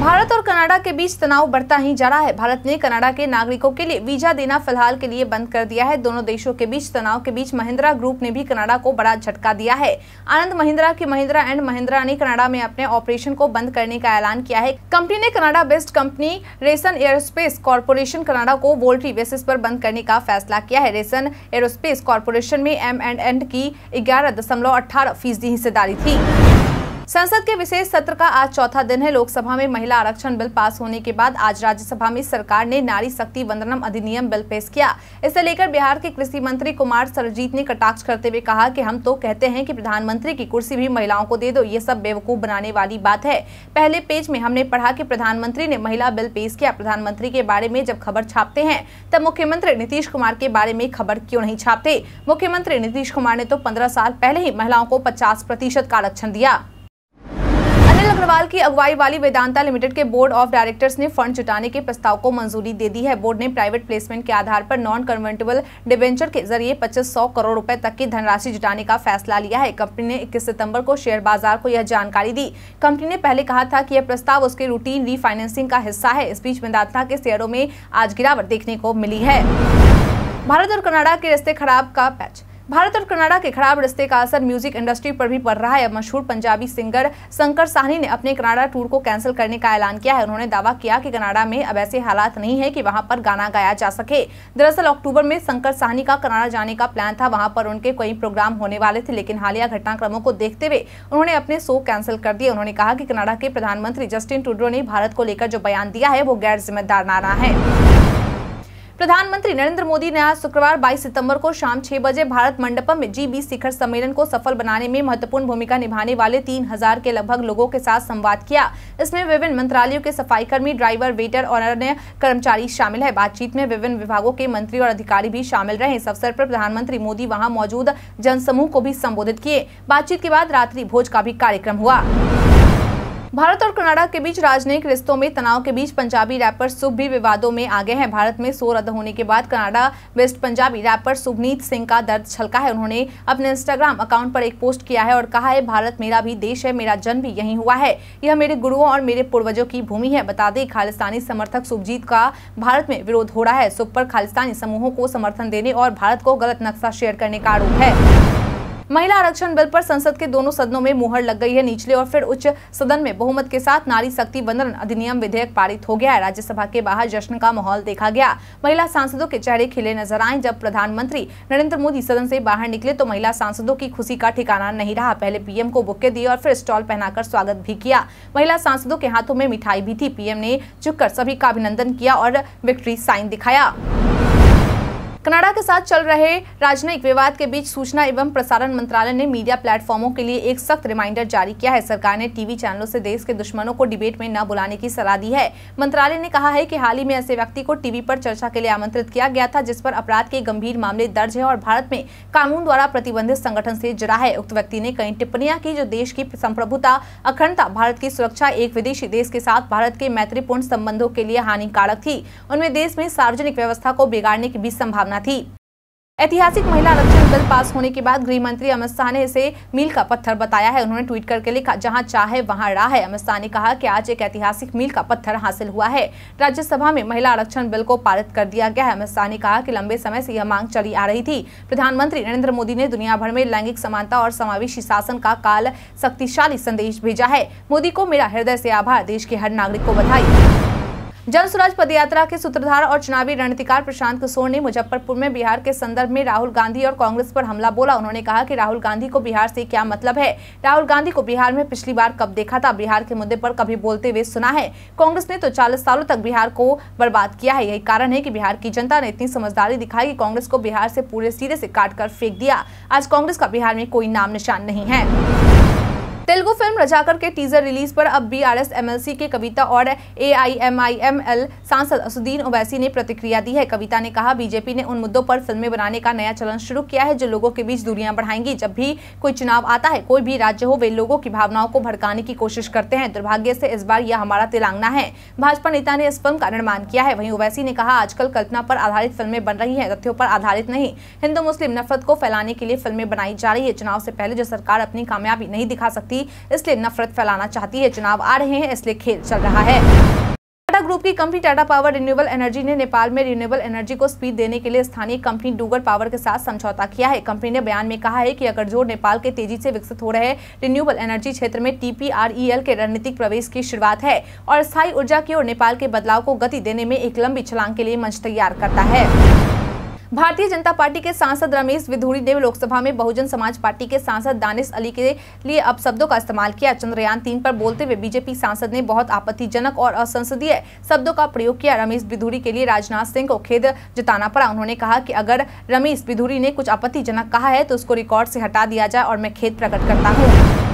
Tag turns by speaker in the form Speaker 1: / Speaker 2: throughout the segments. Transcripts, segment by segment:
Speaker 1: भारत और कनाडा के बीच तनाव बढ़ता ही जा रहा है भारत ने कनाडा के नागरिकों के लिए वीजा देना फिलहाल के लिए बंद कर दिया है दोनों देशों के बीच तनाव के बीच महिंद्रा ग्रुप ने भी कनाडा को बड़ा झटका दिया है आनंद महिंद्रा की महिंद्रा एंड महिंद्रा ने कनाडा में अपने ऑपरेशन को बंद करने का ऐलान किया है कंपनी ने कनाडा बेस्ड कंपनी रेसन एयरोस्पेस कॉरपोरेशन कनाडा को वोल्ट्री बेसिस आरोप बंद करने का फैसला किया है रेसन एयरोस्पेस कॉरपोरेशन में एम एंड एंड की ग्यारह दशमलव अठारह फीसदी हिस्सेदारी थी संसद के विशेष सत्र का आज चौथा दिन है लोकसभा में महिला आरक्षण बिल पास होने के बाद आज राज्यसभा में सरकार ने नारी शक्ति वंदनम अधिनियम बिल पेश किया इसे लेकर बिहार के कृषि मंत्री कुमार सरजीत ने कटाक्ष करते हुए कहा कि हम तो कहते हैं कि प्रधानमंत्री की कुर्सी भी महिलाओं को दे दो ये सब बेवकूफ बनाने वाली बात है पहले पेज में हमने पढ़ा की प्रधानमंत्री ने महिला बिल पेश किया प्रधानमंत्री के बारे में जब खबर छापते हैं तब मुख्यमंत्री नीतीश कुमार के बारे में खबर क्यों नहीं छापते मुख्यमंत्री नीतीश कुमार ने तो पंद्रह साल पहले ही महिलाओं को पचास प्रतिशत का आरक्षण दिया अनिल अग्रवाल की अगुवाई वाली वेदांता लिमिटेड के बोर्ड ऑफ डायरेक्टर्स ने फंड जुटाने के प्रस्ताव को मंजूरी दे दी है बोर्ड ने प्राइवेट प्लेसमेंट के आधार पर नॉन कन्वर्टेबल डिवेंचर के जरिए पच्चीस सौ करोड़ रुपए तक की धनराशि जुटाने का फैसला लिया है कंपनी ने 21 सितंबर को शेयर बाजार को यह जानकारी दी कंपनी ने पहले कहा था की यह प्रस्ताव उसके रूटीन रीफाइनेंसिंग का हिस्सा है इस बीच वेदांता के शेयरों में आज गिरावट देखने को मिली है भारत और कनाडा के रिश्ते खराब का पैच भारत और कनाडा के खराब रिश्ते का असर म्यूजिक इंडस्ट्री पर भी पड़ रहा है मशहूर पंजाबी सिंगर शंकर साहनी ने अपने कनाडा टूर को कैंसिल करने का ऐलान किया है उन्होंने दावा किया कि कनाडा में अब ऐसे हालात नहीं है कि वहां पर गाना गाया जा सके दरअसल अक्टूबर में शंकर साहनी का कनाडा जाने का प्लान था वहां पर उनके कई प्रोग्राम होने वाले थे लेकिन हालिया घटनाक्रमों को देखते हुए उन्होंने अपने शो कैंसिल कर दिया उन्होंने कहा कि कनाडा के प्रधानमंत्री जस्टिन टूडो ने भारत को लेकर जो बयान दिया है वो गैर जिम्मेदार नारा है प्रधानमंत्री नरेंद्र मोदी ने आज शुक्रवार 22 सितंबर को शाम छह बजे भारत मंडपम में जी बीस शिखर सम्मेलन को सफल बनाने में महत्वपूर्ण भूमिका निभाने वाले 3000 के लगभग लोगों के साथ संवाद किया इसमें विभिन्न मंत्रालयों के सफाईकर्मी ड्राइवर वेटर और अन्य कर्मचारी शामिल है बातचीत में विभिन्न विभागों के मंत्री और अधिकारी भी शामिल रहे इस अवसर पर प्रधानमंत्री मोदी वहाँ मौजूद जनसमूह को भी संबोधित किए बातचीत के बाद रात्रि भोज का भी कार्यक्रम हुआ भारत और कनाडा के बीच राजनयिक रिश्तों में तनाव के बीच पंजाबी रैपर शुभ भी विवादों में आ गए हैं भारत में शो रद्द होने के बाद Canada west Punjabi rapper Shubhneet Singh का दर्द छलका है उन्होंने अपने इंस्टाग्राम अकाउंट पर एक पोस्ट किया है और कहा है भारत मेरा भी देश है मेरा जन्म भी यही हुआ है यह मेरे गुरुओं और मेरे पूर्वजों की भूमि है बता दें खालिस्तानी समर्थक सुभजीत का भारत में विरोध हो रहा है सुब पर खालिस्तानी समूहों को समर्थन देने और भारत को गलत नक्शा शेयर करने का आरोप है महिला आरक्षण बिल पर संसद के दोनों सदनों में मुहर लग गई है निचले और फिर उच्च सदन में बहुमत के साथ नारी शक्ति वंदन अधिनियम विधेयक पारित हो गया है राज्यसभा के बाहर जश्न का माहौल देखा गया महिला सांसदों के चेहरे खिले नजर आए जब प्रधानमंत्री नरेंद्र मोदी सदन से बाहर निकले तो महिला सांसदों की खुशी का ठिकाना नहीं रहा पहले पीएम को बुक्के दिए और फिर स्टॉल पहनाकर स्वागत भी किया महिला सांसदों के हाथों में मिठाई भी थी पीएम ने झुककर सभी का अभिनंदन किया और विक्ट्री साइन दिखाया कनाडा के साथ चल रहे राजनयिक विवाद के बीच सूचना एवं प्रसारण मंत्रालय ने मीडिया प्लेटफॉर्मों के लिए एक सख्त रिमाइंडर जारी किया है सरकार ने टीवी चैनलों से देश के दुश्मनों को डिबेट में न बुलाने की सलाह दी है मंत्रालय ने कहा है कि हाल ही में ऐसे व्यक्ति को टीवी पर चर्चा के लिए आमंत्रित किया गया था जिस पर अपराध के गंभीर मामले दर्ज है और भारत में कानून द्वारा प्रतिबंधित संगठन से जुड़ा है उक्त व्यक्ति ने कई टिप्पणियां की जो देश की संप्रभुता अखंडता भारत की सुरक्षा एक विदेशी देश के साथ भारत के मैत्रीपूर्ण संबंधों के लिए हानिकारक थी उनमें देश में सार्वजनिक व्यवस्था को बिगाड़ने की भी संभावना संभावना थी ऐतिहासिक महिला आरक्षण बिल पास होने के बाद गृह मंत्री अमित शाह ने इसे मील का पत्थर बताया है उन्होंने ट्वीट करके लिखा जहां चाहे वहां राह है अमित शाह ने कहा कि आज एक ऐतिहासिक मील का पत्थर हासिल हुआ है राज्यसभा में महिला आरक्षण बिल को पारित कर दिया गया है अमित शाह ने कहा कि लंबे समय से यह मांग चली आ रही थी प्रधानमंत्री नरेंद्र मोदी ने दुनिया भर में लैंगिक समानता और समावेशी शासन का काल शक्तिशाली संदेश भेजा है मोदी को मेरा हृदय से आभार देश के हर नागरिक को बधाई जन स्वराज पदयात्रा के सूत्रधार और चुनावी रणनीतिकार प्रशांत किशोर ने मुजफ्फरपुर में बिहार के संदर्भ में राहुल गांधी और कांग्रेस पर हमला बोला उन्होंने कहा कि राहुल गांधी को बिहार से क्या मतलब है राहुल गांधी को बिहार में पिछली बार कब देखा था बिहार के मुद्दे पर कभी बोलते हुए सुना है कांग्रेस ने तो चालीस सालों तक बिहार को बर्बाद किया है यही कारण है की बिहार की जनता ने इतनी समझदारी दिखाई की कांग्रेस को बिहार से पूरे सिरे से काट फेंक दिया आज कांग्रेस का बिहार में कोई नाम निशान नहीं है तेलुगु फिल्म रजाकर के टीजर रिलीज पर अब B R S M L C के कविता और A I M I M L सांसद असुद्दीन ओवैसी ने प्रतिक्रिया दी है कविता ने कहा बीजेपी ने उन मुद्दों पर फिल्में बनाने का नया चलन शुरू किया है जो लोगों के बीच दूरियां बढ़ाएंगी जब भी कोई चुनाव आता है कोई भी राज्य हो वे लोगों की भावनाओं को भड़काने की कोशिश करते हैं दुर्भाग्य से इस बार यह हमारा तेलांगना है भाजपा नेता ने इस फिल्म का निर्माण किया है वहीं ओवैसी ने कहा आजकल कल्पना पर आधारित फिल्में बन रही है तथ्यों पर आधारित नहीं हिंदू मुस्लिम नफरत को फैलाने के लिए फिल्में बनाई जा रही है चुनाव से पहले जो सरकार अपनी कामयाबी नहीं दिखा सकती थी इसलिए नफरत फैलाना चाहती है चुनाव आ रहे हैं इसलिए खेल चल रहा है टाटा ग्रुप की company Tata power renewable energy ने नेपाल में रिन्यूएबल एनर्जी को स्पीड देने के लिए स्थानीय कंपनी डूगर पावर के साथ समझौता किया है कंपनी ने बयान में कहा है कि जो नेपाल के तेजी से विकसित हो रहे रिन्यूएबल एनर्जी क्षेत्र में टीपीआरईएल के रणनीतिक प्रवेश की शुरुआत है और स्थायी ऊर्जा की ओर नेपाल के बदलाव को गति देने में एक लंबी छलांग के लिए मंच तैयार करता है भारतीय जनता पार्टी के सांसद रमेश विधूरी ने लोकसभा में बहुजन समाज पार्टी के सांसद दानिश अली के लिए अब शब्दों का इस्तेमाल किया चंद्रयान तीन पर बोलते हुए बीजेपी सांसद ने बहुत आपत्तिजनक और असंसदीय शब्दों का प्रयोग किया रमेश विधूरी के लिए राजनाथ सिंह को खेद जताना पड़ा उन्होंने कहा कि अगर रमेश विधूरी ने कुछ आपत्तिजनक कहा है तो उसको रिकॉर्ड से हटा दिया जाए और मैं खेद प्रकट करता हूँ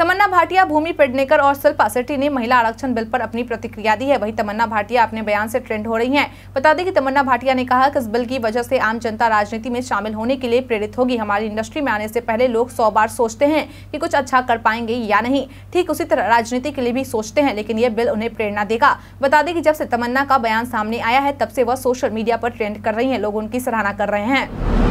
Speaker 1: तमन्ना भाटिया भूमि पेडनेकर और शिल्पा सेट्टी ने महिला आरक्षण बिल पर अपनी प्रतिक्रिया दी है वही तमन्ना भाटिया अपने बयान से ट्रेंड हो रही हैं बता दें कि तमन्ना भाटिया ने कहा कि इस बिल की वजह से आम जनता राजनीति में शामिल होने के लिए प्रेरित होगी हमारी इंडस्ट्री में आने से पहले लोग सौ बार सोचते हैं कि कुछ अच्छा कर पाएंगे या नहीं ठीक उसी तरह राजनीति के लिए भी सोचते हैं लेकिन यह बिल उन्हें प्रेरणा देगा बता दें कि जब से तमन्ना का बयान सामने आया है तब से वह सोशल मीडिया पर ट्रेंड कर रही है लोग उनकी सराहना कर रहे हैं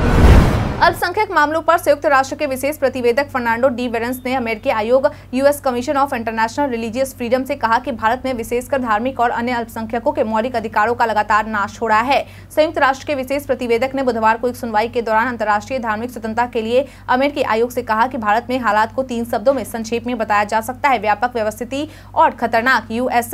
Speaker 1: अल्पसंख्यक मामलों पर संयुक्त राष्ट्र के विशेष प्रतिवेदक फर्नांडो डी वेरेंस ने अमेरिकी आयोग US Commission of International Religious Freedom से कहा कि भारत में विशेषकर धार्मिक और अन्य अल्पसंख्यकों के मौलिक अधिकारों का लगातार नाश हो रहा है संयुक्त राष्ट्र के विशेष प्रतिवेदक ने बुधवार को एक सुनवाई के दौरान अंतर्राष्ट्रीय धार्मिक स्वतंत्रता के लिए अमेरिकी आयोग से कहा कि भारत में हालात को तीन शब्दों में संक्षेप में बताया जा सकता है व्यापक व्यवस्थिति और खतरनाक यूएस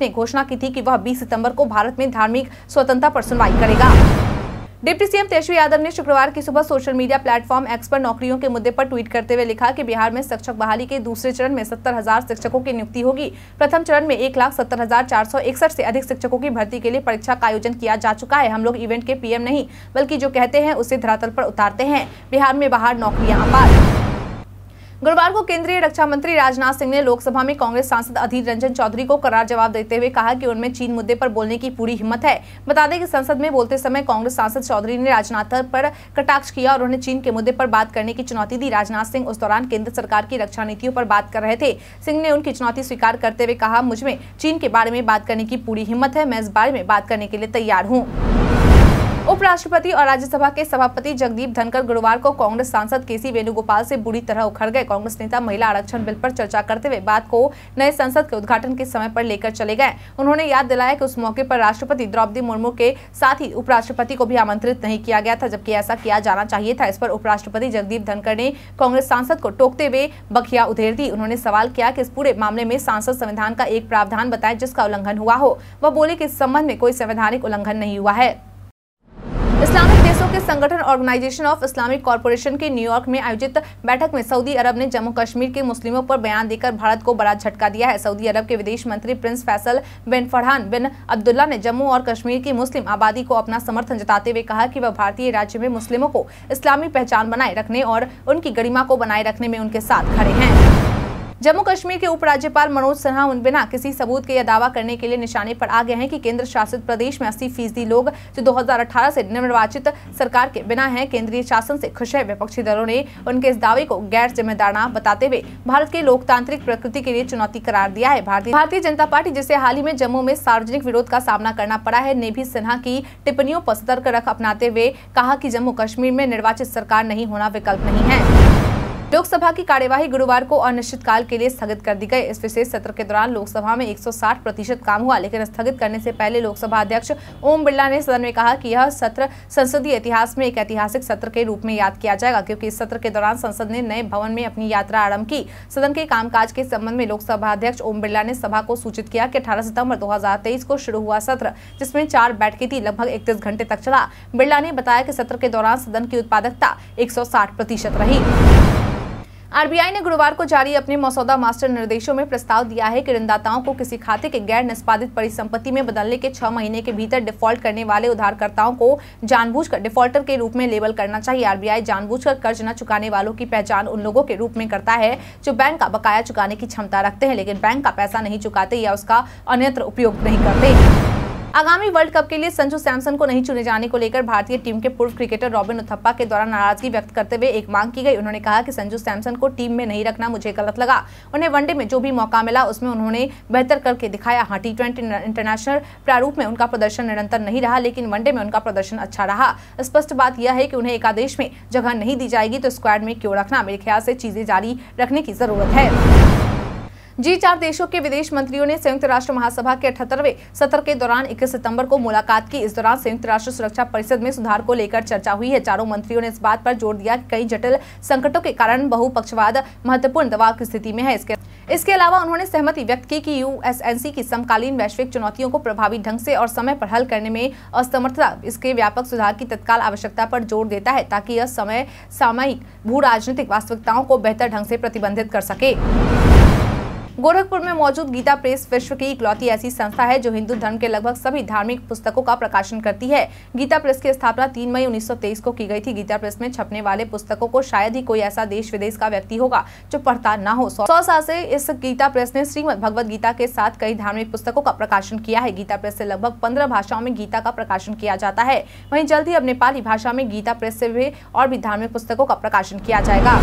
Speaker 1: ने घोषणा की थी कि वह बीस सितम्बर को भारत में धार्मिक स्वतंत्रता पर सुनवाई करेगा डिप्टी सीएम तेजस्वी यादव ने शुक्रवार की सुबह सोशल मीडिया प्लेटफॉर्म एक्स पर नौकरियों के मुद्दे पर ट्वीट करते हुए लिखा कि बिहार में शिक्षक बहाली के दूसरे चरण में सत्तर हजार शिक्षकों की नियुक्ति होगी प्रथम चरण में एक लाख सत्तर हजार चार सौ इकसठ से अधिक शिक्षकों की भर्ती के लिए परीक्षा का आयोजन किया जा चुका है हम लोग इवेंट के पीएम नहीं बल्कि जो कहते हैं उसे धरातल पर उतारते हैं बिहार में बाहर नौकरियां अपार गुरुवार को केंद्रीय रक्षा मंत्री राजनाथ सिंह ने लोकसभा में कांग्रेस सांसद अधीर रंजन चौधरी को करार जवाब देते हुए कहा कि उनमें चीन मुद्दे पर बोलने की पूरी हिम्मत है बता दें कि संसद में बोलते समय कांग्रेस सांसद चौधरी ने राजनाथ पर कटाक्ष किया और उन्हें चीन के मुद्दे पर बात करने की चुनौती दी राजनाथ सिंह उस दौरान केंद्र सरकार की रक्षा नीतियों पर बात कर रहे थे सिंह ने उनकी चुनौती स्वीकार करते हुए कहा मुझमें चीन के बारे में बात करने की पूरी हिम्मत है मैं इस बारे में बात करने के लिए तैयार हूँ उपराष्ट्रपति और राज्यसभा के सभापति जगदीप धनखड़ गुरुवार को कांग्रेस सांसद केसी वेणुगोपाल से बुरी तरह उखड़ गए कांग्रेस नेता महिला आरक्षण बिल पर चर्चा करते हुए बात को नए संसद के उद्घाटन के समय पर लेकर चले गए उन्होंने याद दिलाया कि उस मौके पर राष्ट्रपति द्रौपदी मुर्मू के साथ ही उपराष्ट्रपति को भी आमंत्रित नहीं किया गया था जबकि ऐसा किया जाना चाहिए था इस पर उपराष्ट्रपति जगदीप धनखड़ ने कांग्रेस सांसद को टोकते हुए बखिया उधेर दी उन्होंने सवाल किया की इस पूरे मामले में सांसद संविधान का एक प्रावधान बताए जिसका उल्लंघन हुआ हो वह बोले की इस संबंध में कोई संवैधानिक उल्लंघन नहीं हुआ है इस्लामिक देशों के संगठन ऑर्गेनाइजेशन ऑफ इस्लामिक कॉरपोरेशन के न्यूयॉर्क में आयोजित बैठक में सऊदी अरब ने जम्मू कश्मीर के मुस्लिमों पर बयान देकर भारत को बड़ा झटका दिया है सऊदी अरब के विदेश मंत्री prince Faisal bin Farhan bin Abdullah ने जम्मू और कश्मीर की मुस्लिम आबादी को अपना समर्थन जताते हुए कहा कि वह भारतीय राज्य में मुस्लिमों को इस्लामी पहचान बनाए रखने और उनकी गरिमा को बनाए रखने में उनके साथ खड़े हैं जम्मू कश्मीर के उपराज्यपाल मनोज सिन्हा उन बिना किसी सबूत के यह दावा करने के लिए निशाने पर आ गए हैं कि केंद्र शासित प्रदेश में अस्सी फीसदी लोग जो 2018 से निर्वाचित सरकार के बिना है केंद्रीय शासन से खुश है विपक्षी दलों ने उनके इस दावे को गैर जिम्मेदारा बताते हुए भारत के लोकतांत्रिक प्रकृति के लिए चुनौती करार दिया है भारतीय भारतीय जनता पार्टी जिसे हाल ही में जम्मू में सार्वजनिक विरोध का सामना करना पड़ा है ने भी सिन्हा की टिप्पणियों आरोप सतर्क रख अपनाते हुए कहा की जम्मू कश्मीर में निर्वाचित सरकार नहीं होना विकल्प नहीं है लोकसभा की कार्यवाही गुरुवार को अनिश्चितकाल के लिए स्थगित कर दी गई इस विशेष सत्र के दौरान लोकसभा में 160 प्रतिशत काम हुआ लेकिन स्थगित करने से पहले लोकसभा अध्यक्ष ओम बिरला ने सदन में कहा कि यह सत्र संसदीय इतिहास में एक ऐतिहासिक सत्र के रूप में याद किया जाएगा क्योंकि इस सत्र के दौरान संसद ने नए भवन में अपनी यात्रा आरम्भ की सदन के कामकाज के संबंध में लोकसभा अध्यक्ष ओम बिरला ने सभा को सूचित किया कि अठारह सितम्बर दो को शुरू हुआ सत्र जिसमें चार बैठकें थी लगभग इकतीस घंटे तक चला बिरला ने बताया कि सत्र के दौरान सदन की उत्पादकता एक प्रतिशत रही आरबीआई ने गुरुवार को जारी अपने मसौदा मास्टर निर्देशों में प्रस्ताव दिया है कि ऋणदाताओं को किसी खाते के गैर निष्पादित परिसंपत्ति में बदलने के छह महीने के भीतर डिफॉल्ट करने वाले उधारकर्ताओं को जानबूझकर डिफॉल्टर के रूप में लेबल करना चाहिए आरबीआई जानबूझकर कर्ज न चुकाने वालों की पहचान उन लोगों के रूप में करता है जो बैंक का बकाया चुकाने की क्षमता रखते हैं लेकिन बैंक का पैसा नहीं चुकाते या उसका अन्यत्र उपयोग नहीं करते आगामी वर्ल्ड कप के लिए संजू सैमसन को नहीं चुने जाने को लेकर भारतीय टीम के पूर्व क्रिकेटर रॉबिन उथप्पा के द्वारा नाराजगी व्यक्त करते हुए एक मांग की गई उन्होंने कहा कि संजू सैमसन को टीम में नहीं रखना मुझे गलत लगा उन्हें वनडे में जो भी मौका मिला उसमें उन्होंने बेहतर करके दिखाया हाँ टी इंटरनेशनल प्रारूप में उनका प्रदर्शन निरंतर नहीं रहा लेकिन वनडे में उनका प्रदर्शन अच्छा रहा स्पष्ट बात यह है कि उन्हें एकादेश में जगह नहीं दी जाएगी तो स्क्वाड में क्यों रखना मेरे ख्याल से चीजें जारी रखने की जरूरत है जी चार देशों के विदेश मंत्रियों ने संयुक्त राष्ट्र महासभा के अठहत्तरवे सत्र के दौरान इक्कीस सितंबर को मुलाकात की इस दौरान संयुक्त राष्ट्र सुरक्षा परिषद में सुधार को लेकर चर्चा हुई है चारों मंत्रियों ने इस बात पर जोर दिया कि कई जटिल संकटों के कारण बहुपक्षवाद महत्वपूर्ण दबाव की स्थिति में है इसके इसके अलावा उन्होंने सहमति व्यक्त की कि यूएसएनसी की समकालीन वैश्विक चुनौतियों को प्रभावी ढंग से और समय पर हल करने में असमर्थता इसके व्यापक सुधार की तत्काल आवश्यकता पर जोर देता है ताकि यह समय सामयिक भू राजनीतिक वास्तविकताओं को बेहतर ढंग से प्रतिबंधित कर सके गोरखपुर में मौजूद गीता प्रेस विश्व की इकलौती ऐसी संस्था है जो हिंदू धर्म के लगभग सभी धार्मिक पुस्तकों का प्रकाशन करती है गीता प्रेस की स्थापना 3 मई 1923 को की गई थी गीता प्रेस में छपने वाले पुस्तकों को शायद ही कोई ऐसा देश विदेश का व्यक्ति होगा जो पढ़ता न हो सौ साल ऐसी इस गीता प्रेस ने श्रीमद भगवद गीता के साथ कई धार्मिक पुस्तकों का प्रकाशन किया है गीता प्रेस ऐसी लगभग पंद्रह भाषाओं में गीता का प्रकाशन किया जाता है वही जल्द ही अब नेपाली भाषा में गीता प्रेस ऐसी और भी धार्मिक पुस्तकों का प्रकाशन किया जाएगा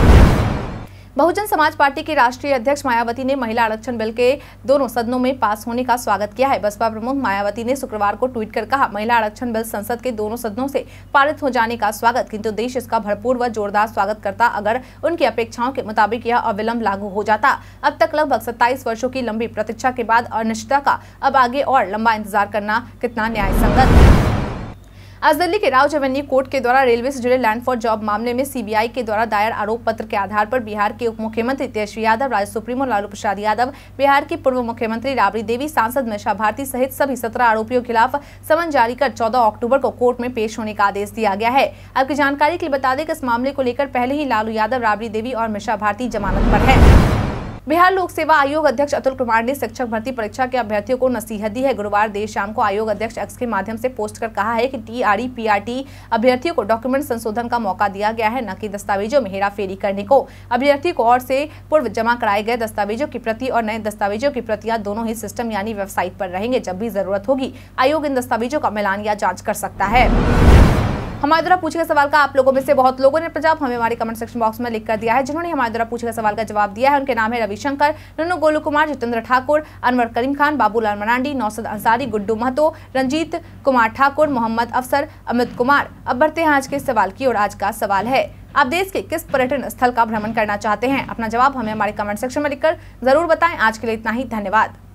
Speaker 1: बहुजन समाज पार्टी के राष्ट्रीय अध्यक्ष मायावती ने महिला आरक्षण बिल के दोनों सदनों में पास होने का स्वागत किया है बसपा प्रमुख मायावती ने शुक्रवार को ट्वीट कर कहा महिला आरक्षण बिल संसद के दोनों सदनों से पारित हो जाने का स्वागत किंतु देश इसका भरपूर व जोरदार स्वागत करता अगर उनकी अपेक्षाओं के मुताबिक यह अविलंब लागू हो जाता अब तक लगभग सत्ताईस वर्षो की लंबी प्रतीक्षा के बाद अनिश्चितता का अब आगे और लंबा इंतजार करना कितना न्याय संगत आज दिल्ली के राव एवेन्यू कोर्ट के द्वारा रेलवे से जुड़े लैंड फॉर जॉब मामले में सीबीआई के द्वारा दायर आरोप पत्र के आधार पर बिहार के उप मुख्यमंत्री तेजस्वी यादव राज्य सुप्रीमो लालू प्रसाद यादव बिहार के पूर्व मुख्यमंत्री राबड़ी देवी सांसद मिशा भारती सहित सभी सत्रह आरोपियों के खिलाफ समन जारी कर चौदह अक्टूबर को कोर्ट में पेश होने का आदेश दिया गया है आपकी जानकारी के लिए बता दें कि इस मामले को लेकर पहले ही लालू यादव राबड़ी देवी और मिशा भारती जमानत पर है बिहार लोक सेवा आयोग अध्यक्ष अतुल कुमार ने शिक्षक भर्ती परीक्षा के अभ्यर्थियों को नसीहत दी है गुरुवार देर शाम को आयोग अध्यक्ष एक्स के माध्यम से पोस्ट कर कहा है कि टीआरई पीआरटी अभ्यर्थियों को डॉक्यूमेंट संशोधन का मौका दिया गया है न कि दस्तावेजों में हेराफेरी करने को अभ्यर्थी को और से पूर्व जमा कराए गए दस्तावेजों की प्रति और नए दस्तावेजों की प्रतियां दोनों ही सिस्टम यानी वेबसाइट पर रहेंगे जब भी जरूरत होगी आयोग इन दस्तावेजों का मिलान या जाँच कर सकता है हमारे द्वारा पूछे गए सवाल का आप लोगों में से बहुत लोगों ने जवाब हमें हमारे कमेंट सेक्शन बॉक्स में लिख कर दिया है जिन्होंने हमारे द्वारा पूछे गए सवाल का जवाब दिया है उनके नाम है रविशंकर नन्नू गोलू कुमार जितेंद्र ठाकुर अनवर करीम खान बाबूलाल मरांडी नौसद अंसारी गुड्डू महतो रंजीत कुमार ठाकुर मोहम्मद अफसर अमित कुमार अब बढ़ते हैं आज के सवाल की और आज का सवाल है आप देश के किस पर्यटन स्थल का भ्रमण करना चाहते हैं अपना जवाब हमें हमारे कमेंट सेक्शन में लिखकर जरूर बताएं आज के लिए इतना ही धन्यवाद